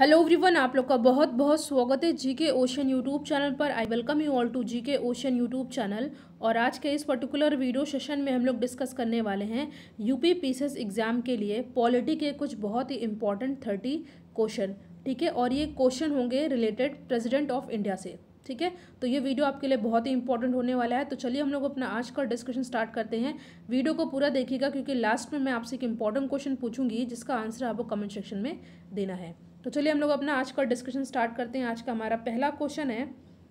hello everyone आप लोग का बहुत बहुत स्वागत है जी के ओशन यूट्यूब चैनल पर I welcome you all to G K ocean YouTube channel और आज के इस पर्टिकुलर वीडियो सेशन में हम लोग डिस्कस करने वाले हैं यूपी पीसीएस एग्ज़ाम के लिए पॉलिटी के कुछ बहुत ही इंपॉर्टेंट थर्टी क्वेश्चन ठीक है और ये क्वेश्चन होंगे रिलेटेड प्रेजिडेंट ऑफ इंडिया से ठीक है तो ये वीडियो आपके लिए बहुत ही इंपॉर्टेंट होने वाला है तो चलिए हम लोग अपना आज का डिस्कशन स्टार्ट करते हैं वीडियो को पूरा देखिएगा क्योंकि लास्ट में मैं आपसे एक इंपॉर्टेंट क्वेश्चन पूछूंगी जिसका आंसर आपको कमेंट सेक्शन में देना है तो चलिए हम लोग अपना आज का डिस्कशन स्टार्ट करते हैं आज का हमारा पहला क्वेश्चन है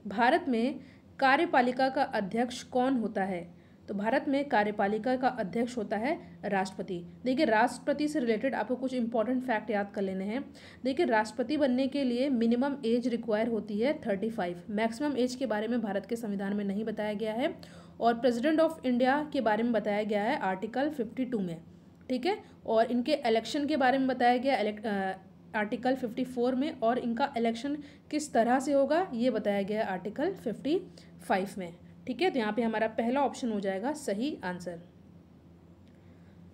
भारत में कार्यपालिका का अध्यक्ष कौन होता है तो भारत में कार्यपालिका का अध्यक्ष होता है राष्ट्रपति देखिए राष्ट्रपति से रिलेटेड आपको कुछ इंपॉर्टेंट फैक्ट याद कर लेने हैं देखिए राष्ट्रपति बनने के लिए मिनिमम एज रिक्वायर होती है थर्टी फाइव मैक्सिमम एज के बारे में भारत के संविधान में नहीं बताया गया है और प्रेसिडेंट ऑफ इंडिया के बारे में बताया गया है आर्टिकल फिफ्टी टू में ठीक है और इनके इलेक्शन के बारे में बताया गया आर्टिकल 54 में और इनका इलेक्शन किस तरह से होगा ये बताया गया है आर्टिकल 55 में ठीक है तो यहाँ पे हमारा पहला ऑप्शन हो जाएगा सही आंसर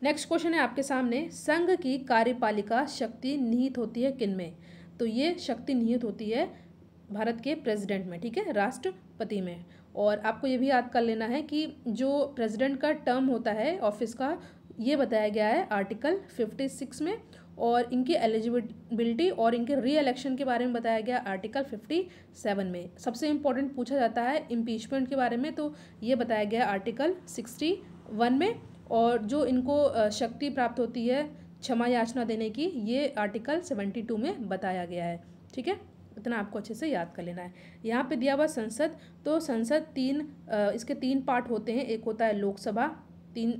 नेक्स्ट क्वेश्चन है आपके सामने संघ की कार्यपालिका शक्ति निहित होती है किन में तो ये शक्ति निहित होती है भारत के प्रेसिडेंट में ठीक है राष्ट्रपति में और आपको ये भी याद कर लेना है कि जो प्रेसिडेंट का टर्म होता है ऑफिस का ये बताया गया है आर्टिकल 56 में और इनकी एलिजिबिलिटी और इनके री एलेक्शन के बारे में बताया गया आर्टिकल फिफ्टी सेवन में सबसे इम्पोर्टेंट पूछा जाता है इम्पीचमेंट के बारे में तो ये बताया गया आर्टिकल सिक्सटी वन में और जो इनको शक्ति प्राप्त होती है क्षमा याचना देने की ये आर्टिकल सेवेंटी टू में बताया गया है ठीक है इतना आपको अच्छे से याद कर लेना है यहाँ पे दिया हुआ संसद तो संसद तीन इसके तीन पार्ट होते हैं एक होता है लोकसभा तीन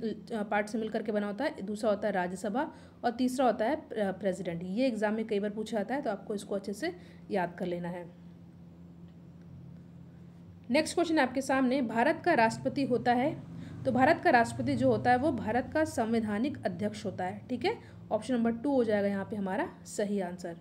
पार्ट से मिलकर के बना होता है दूसरा होता है राज्यसभा और तीसरा होता है प्रेसिडेंट ये एग्जाम में कई बार पूछा जाता है तो आपको इसको अच्छे से याद कर लेना है नेक्स्ट क्वेश्चन आपके सामने भारत का राष्ट्रपति होता है तो भारत का राष्ट्रपति जो होता है वो भारत का संवैधानिक अध्यक्ष होता है ठीक है ऑप्शन नंबर टू हो जाएगा यहाँ पे हमारा सही आंसर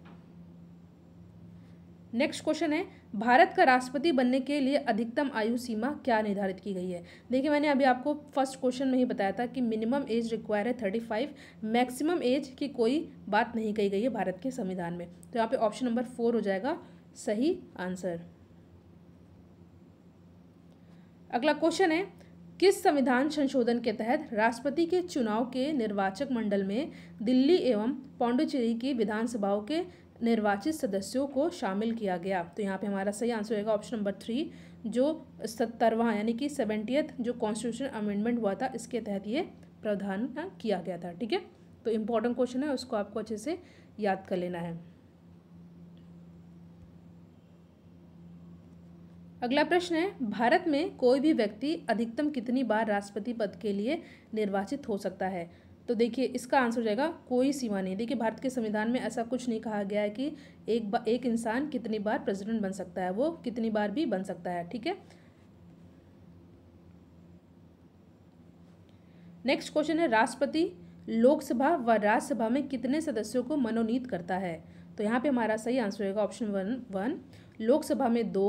नेक्स्ट क्वेश्चन है भारत का राष्ट्रपति बनने के लिए अधिकतम आयु सीमा क्या निर्धारित की गई है देखिए मैंने अभी आपको फर्स्ट क्वेश्चन में ही बताया था कि मिनिमम एज रिक्वायर है थर्टी फाइव मैक्सिमम एज की कोई बात नहीं कही गई है भारत के संविधान में तो यहाँ पे ऑप्शन नंबर फोर हो जाएगा सही आंसर अगला क्वेश्चन है किस संविधान संशोधन के तहत राष्ट्रपति के चुनाव के निर्वाचक मंडल में दिल्ली एवं पौंडुचेरी की विधानसभाओं के निर्वाचित सदस्यों को शामिल किया गया तो यहाँ पे हमारा सही आंसर होगा ऑप्शन नंबर थ्री जो सत्तरवा यानी कि सेवेंटियथ जो कॉन्स्टिट्यूशन अमेंडमेंट हुआ था इसके तहत ये प्रावधान किया गया था ठीक है तो इम्पोर्टेंट क्वेश्चन है उसको आपको अच्छे से याद कर लेना है अगला प्रश्न है भारत में कोई भी व्यक्ति अधिकतम कितनी बार राष्ट्रपति पद के लिए निर्वाचित हो सकता है तो देखिए इसका आंसर हो जाएगा कोई सीमा नहीं देखिए भारत के संविधान में ऐसा कुछ नहीं कहा गया है कि एक बा, एक इंसान कितनी बार प्रेसिडेंट बन सकता है वो कितनी बार भी बन सकता है ठीक है नेक्स्ट क्वेश्चन है राष्ट्रपति लोकसभा व राज्यसभा में कितने सदस्यों को मनोनीत करता है तो यहाँ पे हमारा सही आंसर होगा ऑप्शन वन वन लोकसभा में दो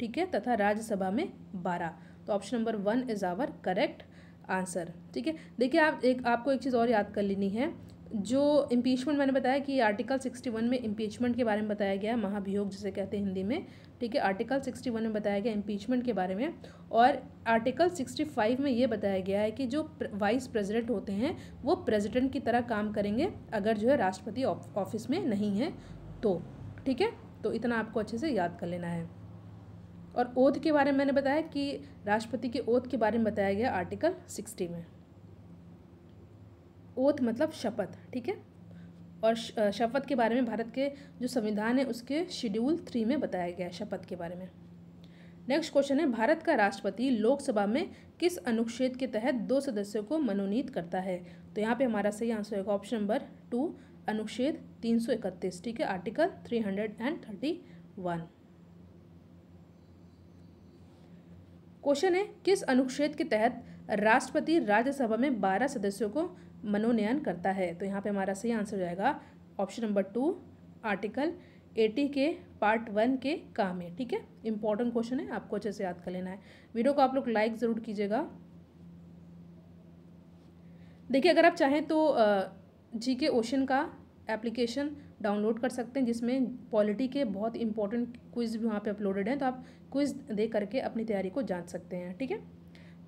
ठीक है तथा राज्यसभा में बारह तो option number one is our correct answer ठीक है देखिए आप एक आपको एक चीज़ और याद कर लेनी है जो इम्पीचमेंट मैंने बताया कि आर्टिकल सिक्सटी वन में इम्पीचमेंट के बारे में बताया गया है महाभियोग जिसे कहते हैं हिंदी में ठीक है आर्टिकल सिक्सटी वन में बताया गया इम्पीचमेंट के बारे में और आर्टिकल सिक्सटी फाइव में ये बताया गया है कि जो वाइस प्रेसिडेंट होते हैं वो प्रेसिडेंट की तरह काम करेंगे अगर जो है राष्ट्रपति ऑफिस में नहीं है तो ठीक है तो इतना आपको अच्छे से याद कर लेना है और ओथ के बारे में मैंने बताया कि राष्ट्रपति के ओथ के बारे में बताया गया आर्टिकल सिक्सटी में ओथ मतलब शपथ ठीक है और शपथ के बारे में भारत के जो संविधान है उसके शेड्यूल थ्री में बताया गया है शपथ के बारे में नेक्स्ट क्वेश्चन है भारत का राष्ट्रपति लोकसभा में किस अनुच्छेद के तहत दो सदस्यों को मनोनीत करता है तो यहाँ पे हमारा सही आंसर होगा ऑप्शन नंबर टू अनुच्छेद इकतीस ठीक है article three hundred and thirty one question है किस अनुच्छेद के तहत राष्ट्रपति राज्यसभा में बारह सदस्यों को मनोनयन करता है तो यहाँ पे हमारा सही आंसर हो जाएगा option number two article eighty के पार्ट वन के काम है ठीक है इंपॉर्टेंट क्वेश्चन है आपको अच्छे से याद कर लेना है वीडियो को आप लोग लाइक ज़रूर कीजिएगा देखिए अगर आप चाहें तो जी के ओशन का एप्लीकेशन डाउनलोड कर सकते हैं जिसमें पॉलिटी के बहुत इंपॉर्टेंट क्विज़ भी वहाँ पे अपलोडेड हैं तो आप क्विज़ दे करके अपनी तैयारी को जांच सकते हैं ठीक है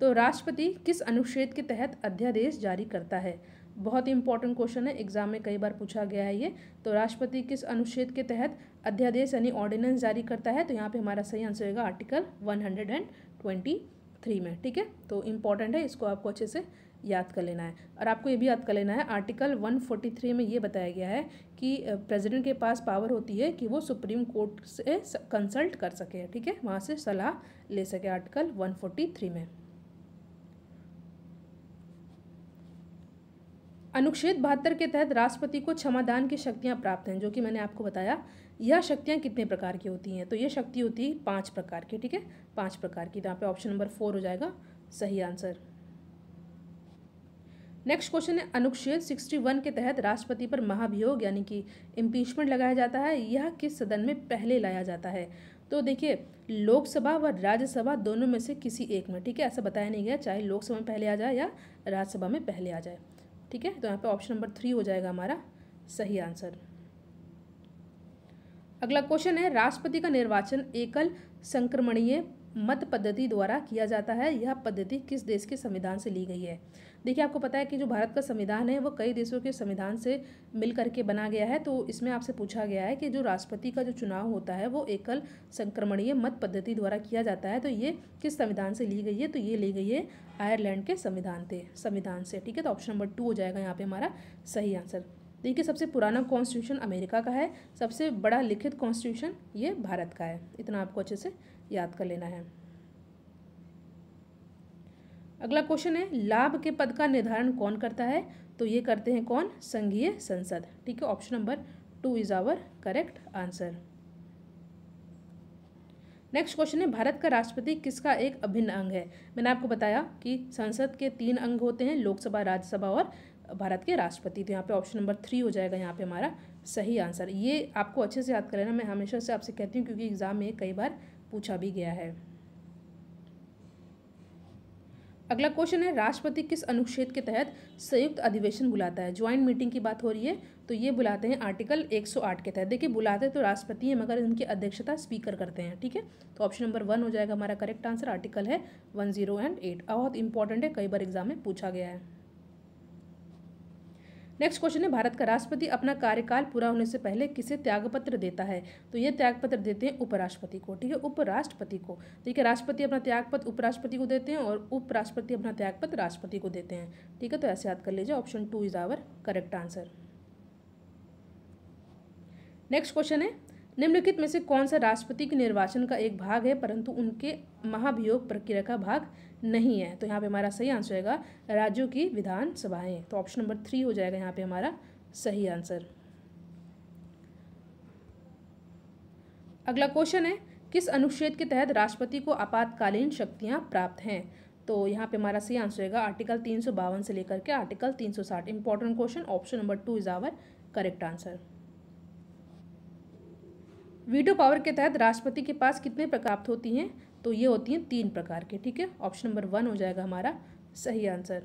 तो राष्ट्रपति किस अनुच्छेद के तहत अध्यादेश जारी करता है बहुत इंपॉर्टेंट क्वेश्चन है एग्जाम में कई बार पूछा गया है ये तो राष्ट्रपति किस अनुच्छेद के तहत अध्यादेश यानी ऑर्डिनेंस जारी करता है तो यहाँ पे हमारा सही आंसर होगा article one hundred and twenty three में ठीक है तो इम्पॉर्टेंट है इसको आपको अच्छे से याद कर लेना है और आपको ये भी याद कर लेना है आर्टिकल 143 में ये बताया गया है कि प्रेसिडेंट के पास पावर होती है कि वो सुप्रीम कोर्ट से कंसल्ट कर सके ठीक है वहाँ से सलाह ले सके आर्टिकल 143 में अनुच्छेद बहत्तर के तहत राष्ट्रपति को क्षमादान की शक्तियाँ प्राप्त हैं जो कि मैंने आपको बताया यह शक्तियाँ कितने प्रकार की होती हैं तो ये शक्ति होती है पाँच प्रकार की ठीक है पाँच प्रकार की तो यहाँ पे ऑप्शन नंबर फोर हो जाएगा सही आंसर नेक्स्ट क्वेश्चन है अनुच्छेद 61 के तहत राष्ट्रपति पर महाभियोग यानी कि इम्पीचमेंट लगाया जाता है यह किस सदन में पहले लाया जाता है तो देखिए लोकसभा व राज्यसभा दोनों में से किसी एक में ठीक है ऐसा बताया नहीं गया चाहे लोकसभा में पहले आ जाए या राज्यसभा में पहले आ जाए ठीक है तो यहाँ पे ऑप्शन नंबर थ्री हो जाएगा हमारा सही आंसर अगला क्वेश्चन है राष्ट्रपति का निर्वाचन एकल संक्रमणीय मत पद्धति द्वारा किया जाता है यह पद्धति किस देश के संविधान से ली गई है देखिए आपको पता है कि जो भारत का संविधान है वो कई देशों के संविधान से मिल करके बना गया है तो इसमें आपसे पूछा गया है कि जो राष्ट्रपति का जो चुनाव होता है वो एकल संक्रमणीय मत पद्धति द्वारा किया जाता है तो ये किस संविधान से ली गई है तो ये ली गई है आयरलैंड के संविधान से संविधान से ठीक है तो ऑप्शन नंबर टू हो जाएगा यहाँ पर हमारा सही आंसर देखिए सबसे पुराना कॉन्स्टिट्यूशन अमेरिका का है सबसे बड़ा लिखित कॉन्स्टिट्यूशन ये भारत का है इतना आपको अच्छे से याद कर लेना है अगला क्वेश्चन है लाभ के पद का निर्धारण कौन करता है तो ये करते हैं कौन संघीय संसद ठीक है option number two is our correct answer next question है भारत का राष्ट्रपति किसका एक अभिन्न अंग है मैंने आपको बताया कि संसद के तीन अंग होते हैं लोकसभा राज्यसभा और भारत के राष्ट्रपति तो यहाँ पे ऑप्शन नंबर थ्री हो जाएगा यहाँ पे हमारा सही आंसर ये आपको अच्छे से याद कर लेना मैं हमेशा से आपसे कहती हूँ क्योंकि एग्ज़ाम में कई बार पूछा भी गया है अगला क्वेश्चन है राष्ट्रपति किस अनुच्छेद के तहत संयुक्त अधिवेशन बुलाता है ज्वाइंट मीटिंग की बात हो रही है तो ये बुलाते हैं आर्टिकल 108 के तहत देखिए बुलाते तो राष्ट्रपति हैं मगर इनकी अध्यक्षता स्पीकर करते हैं ठीक है तो ऑप्शन नंबर वन हो जाएगा हमारा करेक्ट आंसर आर्टिकल है वन जीरो एंड एट बहुत इंपॉर्टेंट है कई बार एग्जाम में पूछा गया है नेक्स्ट क्वेश्चन है भारत का राष्ट्रपति अपना कार्यकाल पूरा होने से पहले किसे त्यागपत्र देता है तो ये त्यागपत्र देते हैं उपराष्ट्रपति को ठीक है उपराष्ट्रपति को ठीक तो है राष्ट्रपति अपना त्यागपत्र उपराष्ट्रपति को देते हैं और उपराष्ट्रपति अपना त्यागपत्र राष्ट्रपति को देते हैं ठीक है तो ऐसे याद कर लीजिए option two is our correct answer next question है निम्नलिखित में से कौन सा राष्ट्रपति के निर्वाचन का एक भाग है परंतु उनके महाभियोग प्रक्रिया का भाग नहीं है तो यहाँ पे हमारा सही आंसर होगा राज्यों की विधानसभाएं तो ऑप्शन नंबर थ्री हो जाएगा यहाँ पे हमारा सही आंसर अगला क्वेश्चन है किस अनुच्छेद के तहत राष्ट्रपति को आपातकालीन शक्तियाँ प्राप्त हैं तो यहाँ पे हमारा सही आंसर होगा आर्टिकल तीन से लेकर के आर्टिकल तीन important question option number two is our correct answer veto power के तहत राष्ट्रपति के पास कितने प्राप्त होती हैं तो ये होती हैं तीन प्रकार के ठीक है ऑप्शन नंबर वन हो जाएगा हमारा सही आंसर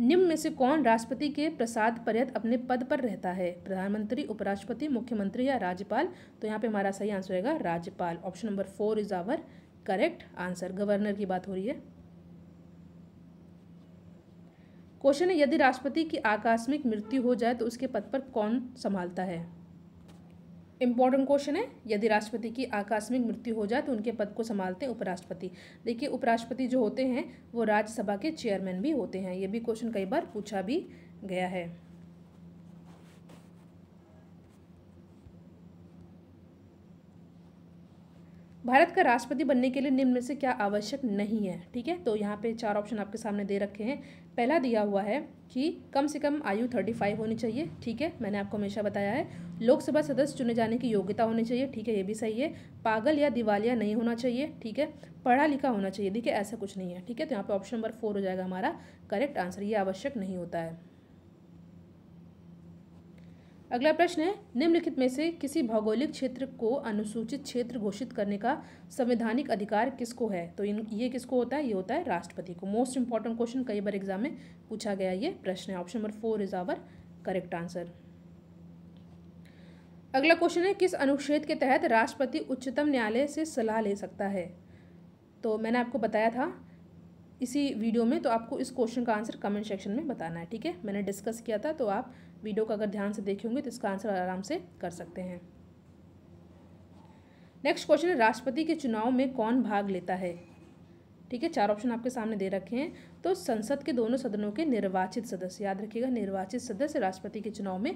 निम्न में से कौन राष्ट्रपति के प्रसाद पर्यत अपने पद पर रहता है प्रधानमंत्री उपराष्ट्रपति मुख्यमंत्री या राज्यपाल तो यहाँ पे हमारा सही आंसर रहेगा राज्यपाल option number four is our correct answer governor की बात हो रही है क्वेश्चन है यदि राष्ट्रपति की आकस्मिक मृत्यु हो जाए तो उसके पद पर कौन संभालता है इम्पॉर्टेंट क्वेश्चन है यदि राष्ट्रपति की आकस्मिक मृत्यु हो जाए तो उनके पद को संभालते हैं उपराष्ट्रपति देखिए उपराष्ट्रपति जो होते हैं वो राज्यसभा के चेयरमैन भी होते हैं ये भी क्वेश्चन कई बार पूछा भी गया है भारत का राष्ट्रपति बनने के लिए निम्न में से क्या आवश्यक नहीं है ठीक है तो यहाँ पे चार ऑप्शन आपके सामने दे रखे हैं पहला दिया हुआ है कि कम से कम आयु थर्टी फाइव होनी चाहिए ठीक है मैंने आपको हमेशा बताया है लोकसभा सदस्य चुने जाने की योग्यता होनी चाहिए ठीक है ये भी सही है पागल या दिवालिया नहीं होना चाहिए ठीक है पढ़ा लिखा होना चाहिए देखिए ऐसा कुछ नहीं है ठीक है तो यहाँ पे ऑप्शन नंबर फोर हो जाएगा हमारा करेक्ट आंसर ये आवश्यक नहीं होता है अगला प्रश्न है निम्नलिखित में से किसी भौगोलिक क्षेत्र को अनुसूचित क्षेत्र घोषित करने का संवैधानिक अधिकार किसको है तो इन ये किसको होता है ये होता है राष्ट्रपति को मोस्ट इंपॉर्टेंट क्वेश्चन कई बार एग्जाम में पूछा गया ये प्रश्न है option number four is our correct answer अगला क्वेश्चन है किस अनुच्छेद के तहत राष्ट्रपति उच्चतम न्यायालय से सलाह ले सकता है तो मैंने आपको बताया था इसी वीडियो में तो आपको इस क्वेश्चन का आंसर कमेंट सेक्शन में बताना है ठीक है मैंने डिस्कस किया था तो आप वीडियो को अगर ध्यान से देखे होंगे तो इसका आंसर आराम से कर सकते हैं नेक्स्ट क्वेश्चन है राष्ट्रपति के चुनाव में कौन भाग लेता है ठीक है चार ऑप्शन आपके सामने दे रखे हैं तो संसद के दोनों सदनों के निर्वाचित सदस्य याद रखिएगा निर्वाचित सदस्य राष्ट्रपति के चुनाव में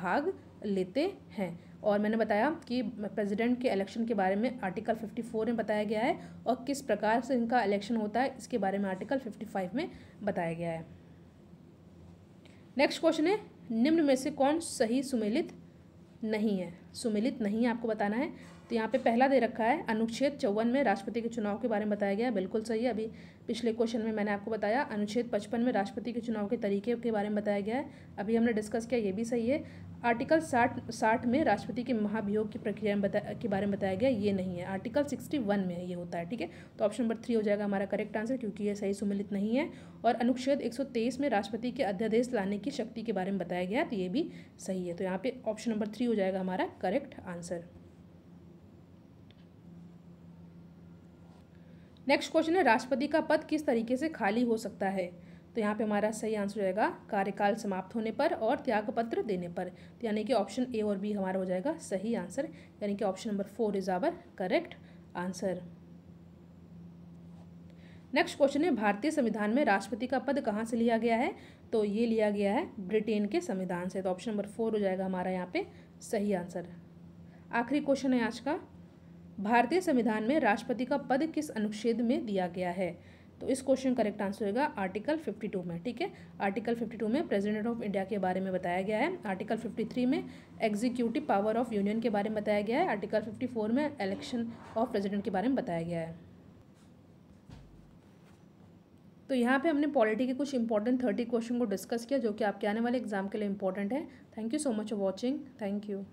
भाग लेते हैं और मैंने बताया कि प्रेसिडेंट के इलेक्शन के बारे में आर्टिकल 54 में बताया गया है और किस प्रकार से इनका इलेक्शन होता है इसके बारे में आर्टिकल 55 में बताया गया है नेक्स्ट क्वेश्चन है निम्न में से कौन सही सुमेलित नहीं है सुमेलित नहीं है आपको बताना है तो यहाँ पे पहला दे रखा है अनुच्छेद चौवन में राष्ट्रपति के चुनाव के बारे में बताया गया बिल्कुल सही है अभी पिछले क्वेश्चन में मैंने आपको बताया अनुच्छेद पचपन में राष्ट्रपति के चुनाव के तरीके के बारे में बताया गया है अभी हमने डिस्कस किया ये भी सही है आर्टिकल साठ साठ में राष्ट्रपति के महाभियोग की प्रक्रिया में के बारे में बताया गया ये नहीं है आर्टिकल सिक्सटी वन में ये होता है ठीक है तो ऑप्शन नंबर थ्री हो जाएगा हमारा करेक्ट आंसर क्योंकि ये सही सुमिलित नहीं है और अनुच्छेद एक सौ तेईस में राष्ट्रपति के अध्यादेश लाने की शक्ति के बारे में बताया गया तो ये भी सही है तो यहाँ पर ऑप्शन नंबर थ्री हो जाएगा हमारा करेक्ट आंसर नेक्स्ट क्वेश्चन है राष्ट्रपति का पद किस तरीके से खाली हो सकता है तो यहाँ पे हमारा सही आंसर हो जाएगा कार्यकाल समाप्त होने पर और त्यागपत्र देने पर तो यानी कि ऑप्शन ए और बी हमारा हो जाएगा सही आंसर यानी कि option number four is our correct answer next question है भारतीय संविधान में राष्ट्रपति का पद कहाँ से लिया गया है तो ये लिया गया है ब्रिटेन के संविधान से तो ऑप्शन नंबर फोर हो जाएगा हमारा यहाँ पे सही आंसर आखिरी क्वेश्चन है आज का भारतीय संविधान में राष्ट्रपति का पद किस अनुच्छेद में दिया गया है तो इस क्वेश्चन करेक्ट आंसर होगा आर्टिकल 52 में ठीक है आर्टिकल 52 में प्रेसिडेंट ऑफ इंडिया के बारे में बताया गया है आर्टिकल 53 में एग्जीक्यूटिव पावर ऑफ यूनियन के बारे में बताया गया है आर्टिकल 54 में इलेक्शन ऑफ प्रेसिडेंट के बारे में बताया गया है तो यहाँ पे हमने पॉलिटी के कुछ इंपॉर्टेंट थर्टी क्वेश्चन को डिस्कस किया जो कि आपके आने वाले एग्जाम के लिए इंपॉर्टेंट है thank you so much for watching thank you